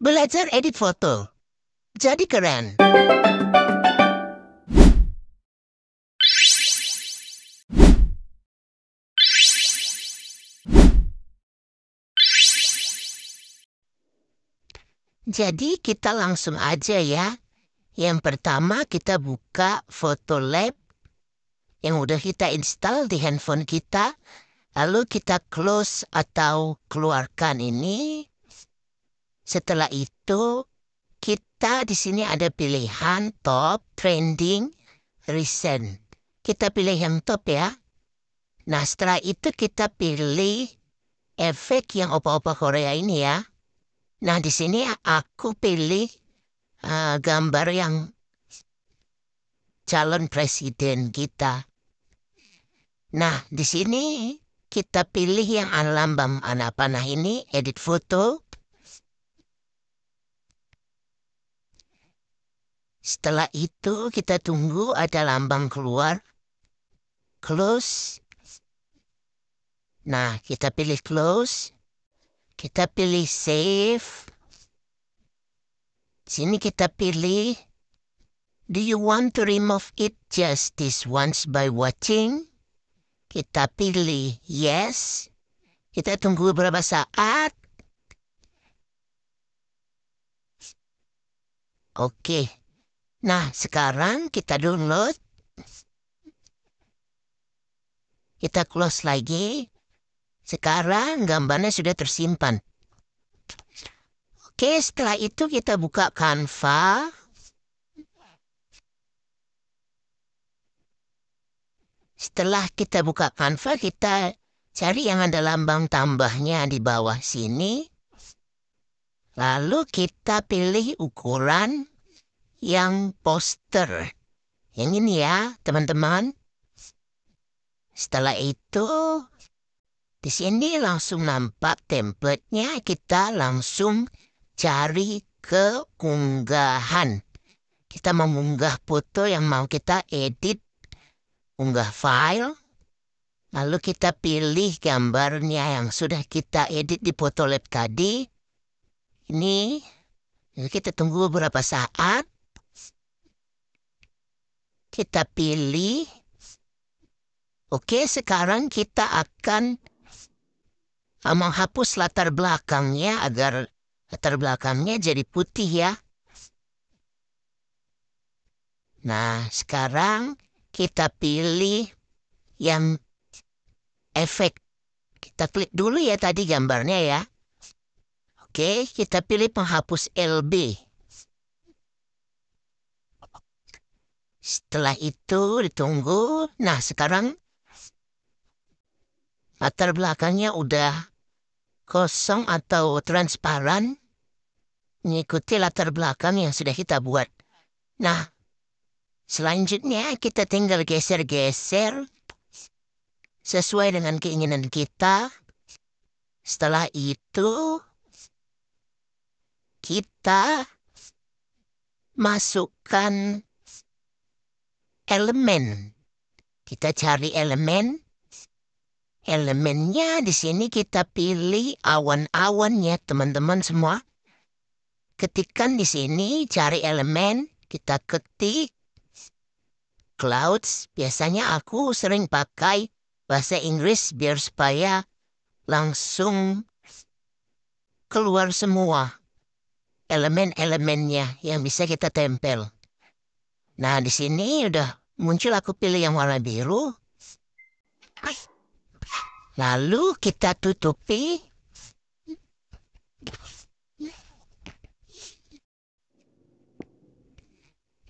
Belajar edit foto. Jadi keren. Jadi kita langsung aja ya. Yang pertama kita buka Foto Lab yang udah kita install di handphone kita. Lalu kita close atau keluarkan ini. Setelah itu, kita di sini ada pilihan top, trending, recent. Kita pilih yang top ya. Nah, setelah itu kita pilih efek yang opa-opa Korea ini ya. Nah, di sini aku pilih uh, gambar yang calon presiden kita. Nah, di sini kita pilih yang alam bam anak panah ini, edit foto. Setelah itu kita tunggu ada lambang keluar. Close. Nah, kita pilih close. Kita pilih save. Sini kita pilih. Do you want to remove it just this once by watching? Kita pilih yes. Kita tunggu berapa saat. Oke. Okay. Nah, sekarang kita download. Kita close lagi. Sekarang gambarnya sudah tersimpan. Oke, setelah itu kita buka Canva. Setelah kita buka Canva, kita cari yang ada lambang tambahnya di bawah sini. Lalu kita pilih ukuran yang poster. Yang ini ya, teman-teman. Setelah itu, di sini langsung nampak templatenya, kita langsung cari ke unggahan. Kita mengunggah foto yang mau kita edit, unggah file, lalu kita pilih gambarnya yang sudah kita edit di foto lab tadi. Ini, kita tunggu beberapa saat kita pilih. Oke, sekarang kita akan ah, menghapus latar belakangnya agar latar belakangnya jadi putih ya. Nah, sekarang kita pilih yang efek. Kita klik dulu ya tadi gambarnya ya. Oke, kita pilih penghapus LB. setelah itu ditunggu nah sekarang latar belakangnya udah kosong atau transparan mengikuti latar belakang yang sudah kita buat nah selanjutnya kita tinggal geser-geser sesuai dengan keinginan kita setelah itu kita masukkan elemen. Kita cari elemen. Elemennya di sini kita pilih awan-awannya teman-teman semua. Ketikan di sini cari elemen, kita ketik clouds. Biasanya aku sering pakai bahasa Inggris biar supaya langsung keluar semua elemen-elemennya yang bisa kita tempel. Nah, di sini udah muncul aku pilih yang warna biru. Lalu kita tutupi.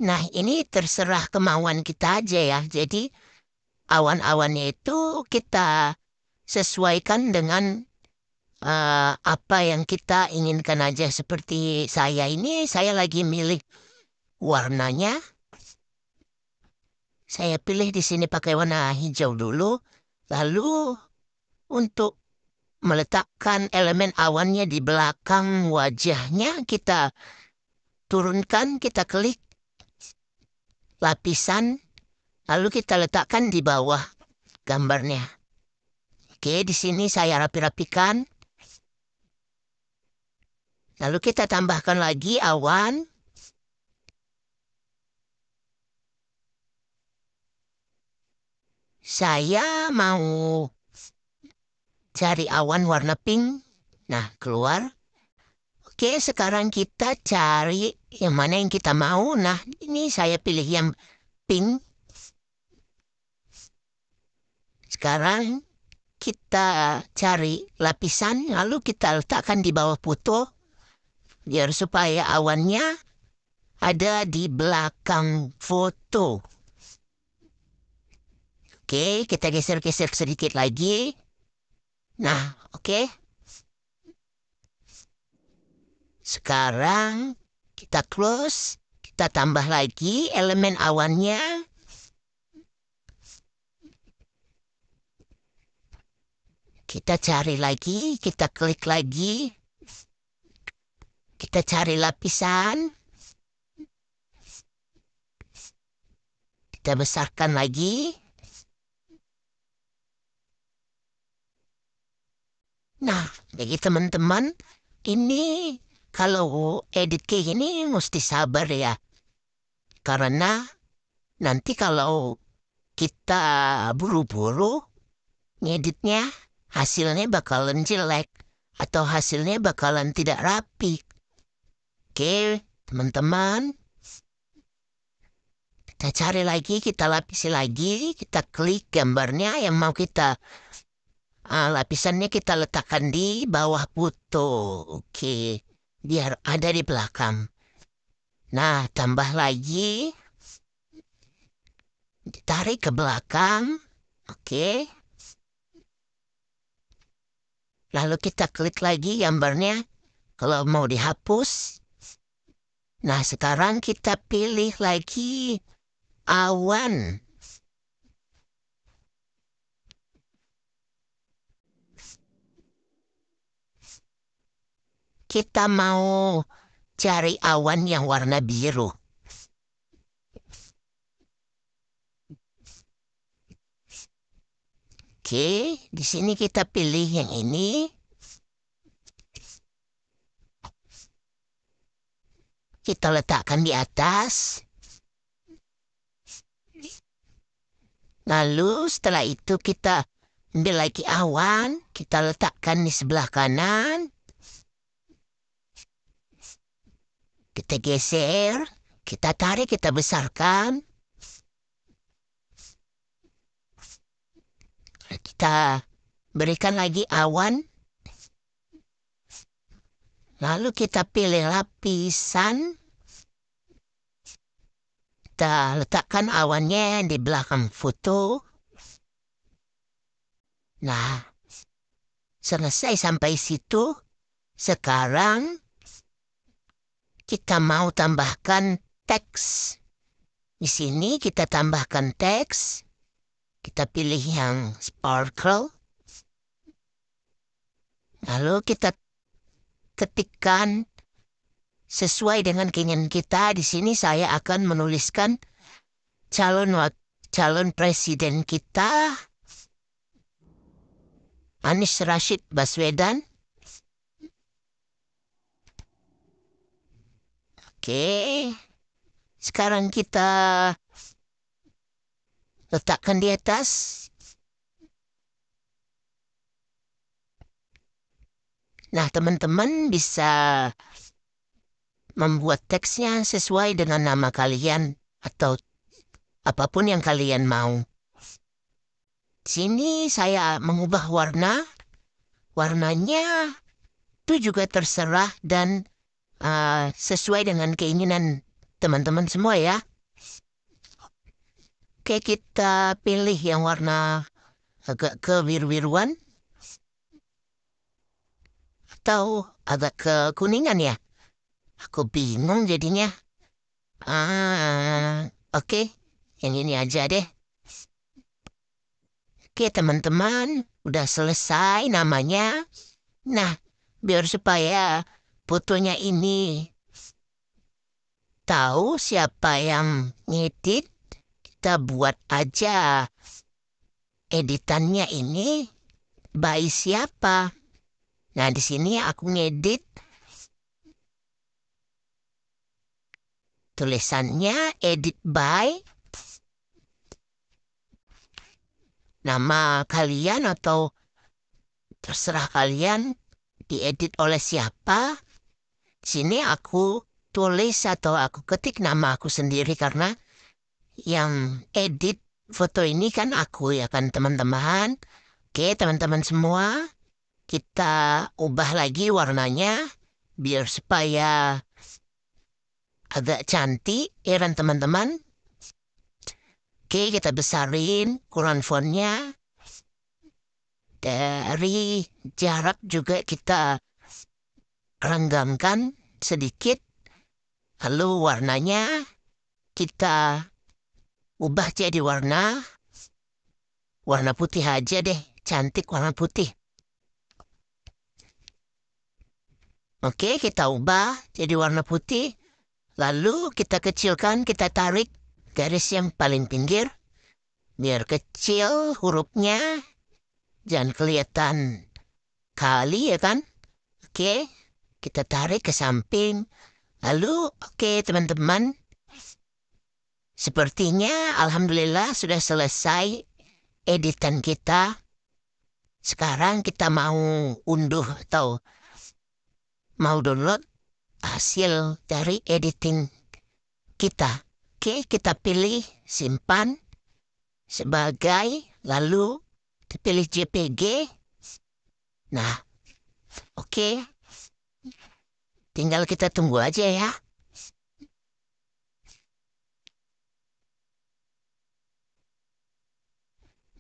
Nah, ini terserah kemauan kita aja ya. Jadi, awan-awannya itu kita sesuaikan dengan uh, apa yang kita inginkan aja. Seperti saya ini, saya lagi milih warnanya. Saya pilih di sini pakai warna hijau dulu. Lalu untuk meletakkan elemen awannya di belakang wajahnya, kita turunkan, kita klik lapisan, lalu kita letakkan di bawah gambarnya. Oke, di sini saya rapi-rapikan. Lalu kita tambahkan lagi awan. saya mau cari awan warna pink. Nah, keluar. Oke, sekarang kita cari yang mana yang kita mau. Nah, ini saya pilih yang pink. Sekarang kita cari lapisan, lalu kita letakkan di bawah foto biar supaya awannya ada di belakang foto. Oke, kita geser-geser sedikit lagi. Nah, oke. Sekarang kita close, kita tambah lagi elemen awannya. Kita cari lagi, kita klik lagi. Kita cari lapisan. Kita besarkan lagi. nah jadi teman-teman ini kalau edit kayak gini mesti sabar ya karena nanti kalau kita buru-buru ngeditnya hasilnya bakalan jelek atau hasilnya bakalan tidak rapi. Oke, teman-teman. Kita cari lagi, kita lapisi lagi, kita klik gambarnya yang mau kita uh, lapisannya kita letakkan di bawah putu. Oke, biar ada di belakang. Nah, tambah lagi. Tarik ke belakang. Oke. Lalu kita klik lagi gambarnya. Kalau mau dihapus. Nah, sekarang kita pilih lagi awan. Kita mau cari awan yang warna biru. Oke, di sini kita pilih yang ini. Kita letakkan di atas. Lalu setelah itu kita ambil lagi awan, kita letakkan di sebelah kanan. Kita geser, kita tarik, kita besarkan. Kita berikan lagi awan. Lalu kita pilih lapisan. Kita letakkan awannya di belakang foto. Nah, selesai sampai situ. Sekarang kita mau tambahkan teks. Di sini kita tambahkan teks. Kita pilih yang sparkle. Lalu kita ketikkan sesuai dengan keinginan kita. Di sini saya akan menuliskan calon calon presiden kita Anies Rashid Baswedan Oke. Sekarang kita letakkan di atas. Nah, teman-teman bisa membuat teksnya sesuai dengan nama kalian atau apapun yang kalian mau. Sini saya mengubah warna. Warnanya itu juga terserah dan eh, sesuai dengan keinginan teman-teman semua ya. Oke, kita pilih yang warna agak ke biru biruan Atau agak ke kuningan ya. Aku bingung jadinya. Ah, oke. Okay. Yang ini aja deh. Oke, teman-teman. Udah selesai namanya. Nah, biar supaya fotonya ini. Tahu siapa yang ngedit? Kita buat aja. Editannya ini by siapa? Nah, di sini aku ngedit. Tulisannya edit by nama kalian atau terserah kalian diedit oleh siapa sini aku tulis atau aku ketik nama aku sendiri karena yang edit foto ini kan aku ya kan teman-teman. Oke teman-teman semua, kita ubah lagi warnanya biar supaya agak cantik ya kan teman-teman. Oke kita besarin kurang fontnya. Dari jarak juga kita rendamkan sedikit, lalu warnanya kita ubah jadi warna warna putih aja deh, cantik warna putih. Oke, kita ubah jadi warna putih. Lalu kita kecilkan, kita tarik garis yang paling pinggir. Biar kecil hurufnya. Jangan kelihatan kali ya kan? Oke, kita tarik ke samping. Lalu, oke okay, teman-teman. Sepertinya Alhamdulillah sudah selesai editan kita. Sekarang kita mau unduh atau mau download hasil dari editing kita. Oke, okay, kita pilih simpan sebagai lalu pilih JPG. Nah, oke. Okay. Tinggal kita tunggu aja ya.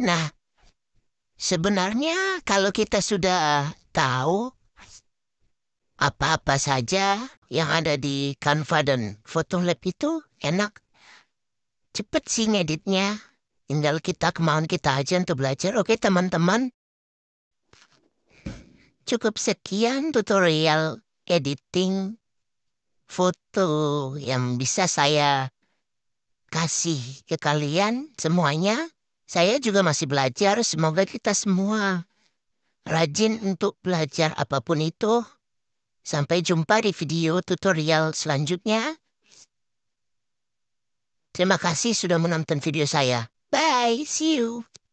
Nah, sebenarnya kalau kita sudah eh, tahu apa-apa saja yang ada di Canva dan Photolab itu enak. cepat sih ngeditnya. Tinggal kita kemauan kita aja untuk belajar. Oke teman-teman. Cukup sekian tutorial editing foto yang bisa saya kasih ke kalian semuanya. Saya juga masih belajar, semoga kita semua rajin untuk belajar apapun itu. Sampai jumpa di video tutorial selanjutnya. Terima kasih sudah menonton video saya. Bye, see you.